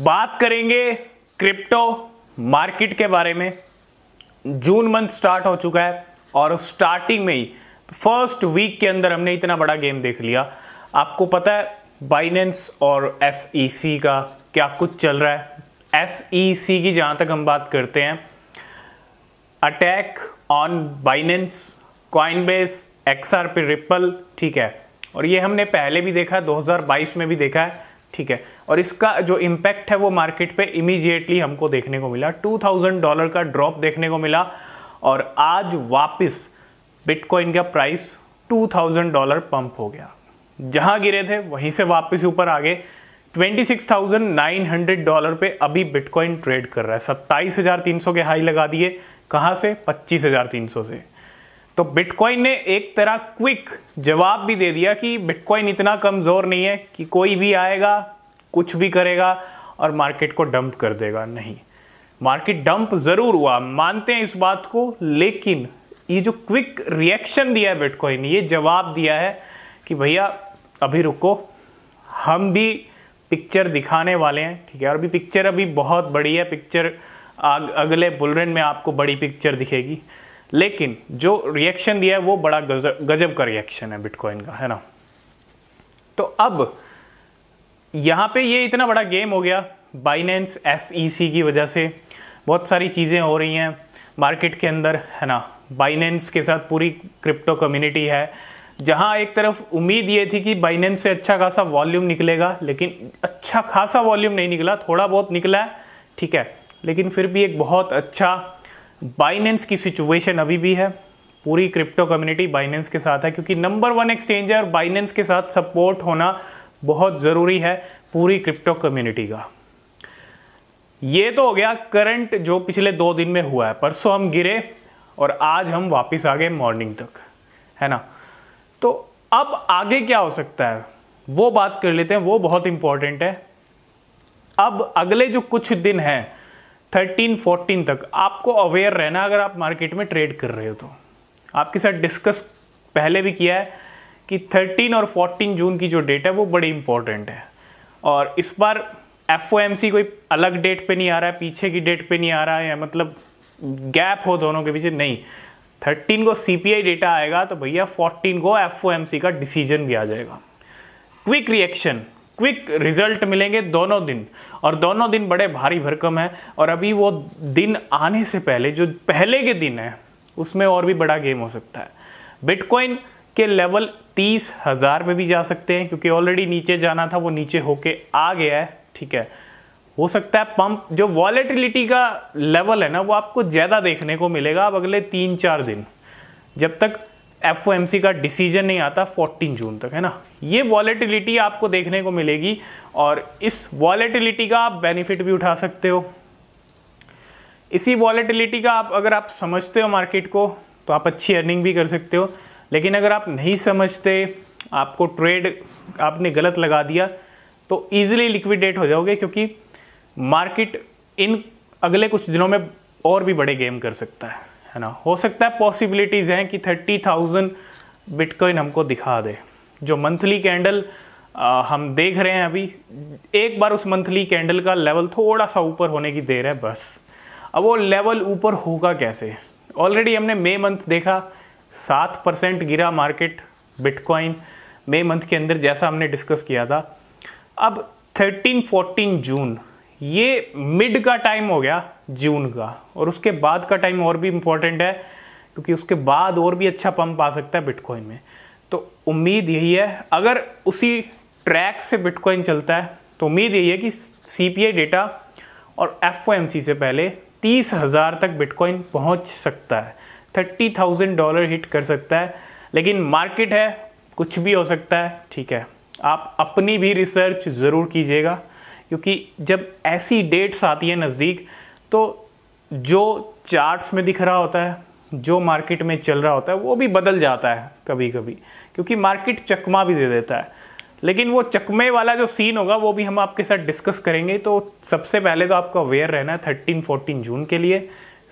बात करेंगे crypto market के बारे में जून मंथ स्टार्ट हो चुका है और स्टार्टिंग में ही फर्स्ट वीक के अंदर हमने इतना बड़ा गेम देख लिया आपको पता है बाइनेंस और एस e का क्या कुछ चल रहा है एस e की जहां तक हम बात करते हैं attack on Binance Coinbase XR पे रिपल ठीक है और ये हमने पहले भी देखा 2022 में भी देखा है ठीक है और इसका जो इम्पैक्ट है वो मार्केट पे इमीजिएटली हमको देखने को मिला 2000 डॉलर का ड्रॉप देखने को मिला और आज वापस बिटकॉइन का प्राइस 2000 डॉलर पंप हो गया जहां गिरे थे वहीं से वापस ऊपर आ गए 26,900 डॉलर पे अभी बिटकॉइन ट्रेड कर रहा है सत्ताईस के हाई लगा दिए कहाँ से पच्चीस से तो बिटकॉइन ने एक तरह क्विक जवाब भी दे दिया कि बिटकॉइन इतना कमज़ोर नहीं है कि कोई भी आएगा कुछ भी करेगा और मार्केट को डंप कर देगा नहीं मार्केट डंप ज़रूर हुआ मानते हैं इस बात को लेकिन ये जो क्विक रिएक्शन दिया है बिटकॉइन ये जवाब दिया है कि भैया अभी रुको हम भी पिक्चर दिखाने वाले हैं ठीक है और भी पिक्चर अभी बहुत बड़ी है पिक्चर आग अगले बुलरन में आपको बड़ी पिक्चर दिखेगी लेकिन जो रिएक्शन दिया है वो बड़ा गजब का रिएक्शन है बिटकॉइन का है ना तो अब यहां पे ये इतना बड़ा गेम हो गया बाइनेंस एस e की वजह से बहुत सारी चीज़ें हो रही हैं मार्केट के अंदर है ना बाइनेंस के साथ पूरी क्रिप्टो कम्युनिटी है जहां एक तरफ उम्मीद ये थी कि बाइनेंस से अच्छा खासा वॉल्यूम निकलेगा लेकिन अच्छा खासा वॉल्यूम नहीं निकला थोड़ा बहुत निकला है ठीक है लेकिन फिर भी एक बहुत अच्छा बाइनेंस की सिचुएशन अभी भी है पूरी क्रिप्टो कम्युनिटी बाइनेंस के साथ है क्योंकि नंबर वन एक्सचेंज है और बाइनेंस के साथ सपोर्ट होना बहुत ज़रूरी है पूरी क्रिप्टो कम्युनिटी का ये तो हो गया करंट जो पिछले दो दिन में हुआ है परसों हम गिरे और आज हम वापस आ गए मॉर्निंग तक है ना तो अब आगे क्या हो सकता है वो बात कर लेते हैं वो बहुत इंपॉर्टेंट है अब अगले जो कुछ दिन हैं थर्टीन फोर्टीन तक आपको अवेयर रहना अगर आप मार्केट में ट्रेड कर रहे हो तो आपके साथ डिस्कस पहले भी किया है कि 13 और 14 जून की जो डेट है वो बड़ी इंपॉर्टेंट है और इस बार एफ कोई अलग डेट पे नहीं आ रहा है पीछे की डेट पे नहीं आ रहा है या मतलब गैप हो दोनों के पीछे नहीं थर्टीन को सी डेटा आएगा तो भैया फोर्टीन को एफ का डिसीजन भी आ जाएगा क्विक रिएक्शन क्विक रिजल्ट मिलेंगे दोनों दिन और दोनों दिन बड़े भारी भरकम है और अभी वो दिन आने से पहले जो पहले के दिन है उसमें और भी बड़ा गेम हो सकता है बिटकॉइन के लेवल तीस हज़ार में भी जा सकते हैं क्योंकि ऑलरेडी नीचे जाना था वो नीचे होके आ गया है ठीक है हो सकता है पंप जो वॉलेटिलिटी का लेवल है ना वो आपको ज़्यादा देखने को मिलेगा अब अगले तीन चार दिन जब तक एफ का डिसीजन नहीं आता 14 जून तक है ना ये वॉलेटिलिटी आपको देखने को मिलेगी और इस वॉलेटिलिटी का आप बेनिफिट भी उठा सकते हो इसी वॉलेटिलिटी का आप अगर आप समझते हो मार्केट को तो आप अच्छी अर्निंग भी कर सकते हो लेकिन अगर आप नहीं समझते आपको ट्रेड आपने गलत लगा दिया तो ईजिली लिक्विडेट हो जाओगे क्योंकि मार्केट इन अगले कुछ दिनों में और भी बड़े गेम कर सकता है है ना हो सकता है पॉसिबिलिटीज़ हैं कि थर्टी थाउजेंड बिटकॉइन हमको दिखा दे जो मंथली कैंडल हम देख रहे हैं अभी एक बार उस मंथली कैंडल का लेवल थोड़ा सा ऊपर होने की देर है बस अब वो लेवल ऊपर होगा कैसे ऑलरेडी हमने मई मंथ देखा सात परसेंट गिरा मार्केट बिटकॉइन मई मंथ के अंदर जैसा हमने डिस्कस किया था अब थर्टीन फोर्टीन जून ये मिड का टाइम हो गया जून का और उसके बाद का टाइम और भी इम्पोर्टेंट है क्योंकि उसके बाद और भी अच्छा पंप आ सकता है बिटकॉइन में तो उम्मीद यही है अगर उसी ट्रैक से बिटकॉइन चलता है तो उम्मीद यही है कि सी पी आई डेटा और एफ ओ एम सी से पहले तीस हज़ार तक बिटकॉइन पहुंच सकता है थर्टी थाउजेंड डॉलर हिट कर सकता है लेकिन मार्केट है कुछ भी हो सकता है ठीक है आप अपनी भी रिसर्च ज़रूर कीजिएगा क्योंकि जब ऐसी डेट्स आती है नज़दीक तो जो चार्ट्स में दिख रहा होता है जो मार्केट में चल रहा होता है वो भी बदल जाता है कभी कभी क्योंकि मार्केट चकमा भी दे देता है लेकिन वो चकमे वाला जो सीन होगा वो भी हम आपके साथ डिस्कस करेंगे तो सबसे पहले तो आपको अवेयर रहना है थर्टीन फोर्टीन जून के लिए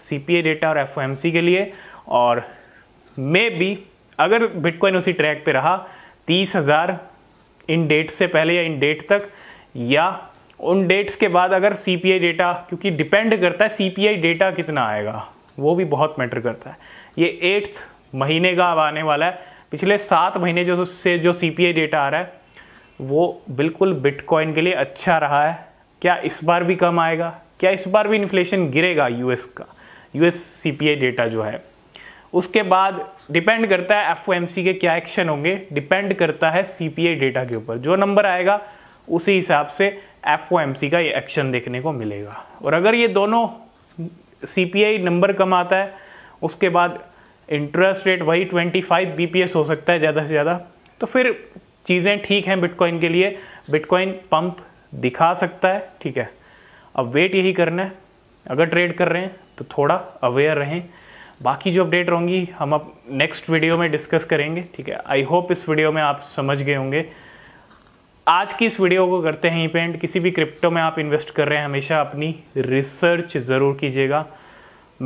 सी डेटा और एफ के लिए और मे बी अगर बिटकॉइन उसी ट्रैक पे रहा तीस हज़ार इन डेट से पहले या इन डेट तक या उन डेट्स के बाद अगर सी पी आई डेटा क्योंकि डिपेंड करता है सी पी आई डेटा कितना आएगा वो भी बहुत मैटर करता है ये एट्थ महीने का अब आने वाला है पिछले सात महीने जो से जो सी डेटा आ रहा है वो बिल्कुल बिटकॉइन के लिए अच्छा रहा है क्या इस बार भी कम आएगा क्या इस बार भी इन्फ्लेशन गिरेगा यू एस का U S C P I data जो है उसके बाद डिपेंड करता है एफ ओ एम सी के क्या एक्शन होंगे डिपेंड करता है सी पी आई डेटा के ऊपर जो नंबर आएगा उसी हिसाब से एफ का ये एक्शन देखने को मिलेगा और अगर ये दोनों सी नंबर कम आता है उसके बाद इंटरेस्ट रेट वही 25 एस हो सकता है ज़्यादा से ज़्यादा तो फिर चीज़ें ठीक हैं बिटकॉइन के लिए बिटकॉइन पंप दिखा सकता है ठीक है अब वेट यही करना है अगर ट्रेड कर रहे हैं तो थोड़ा अवेयर रहें बाकी जो अपडेट होंगी हम अब नेक्स्ट वीडियो में डिस्कस करेंगे ठीक है आई होप इस वीडियो में आप समझ गए होंगे आज की इस वीडियो को करते हैं इपेंड किसी भी क्रिप्टो में आप इन्वेस्ट कर रहे हैं हमेशा अपनी रिसर्च ज़रूर कीजिएगा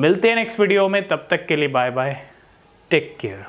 मिलते हैं नेक्स्ट वीडियो में तब तक के लिए बाय बाय टेक केयर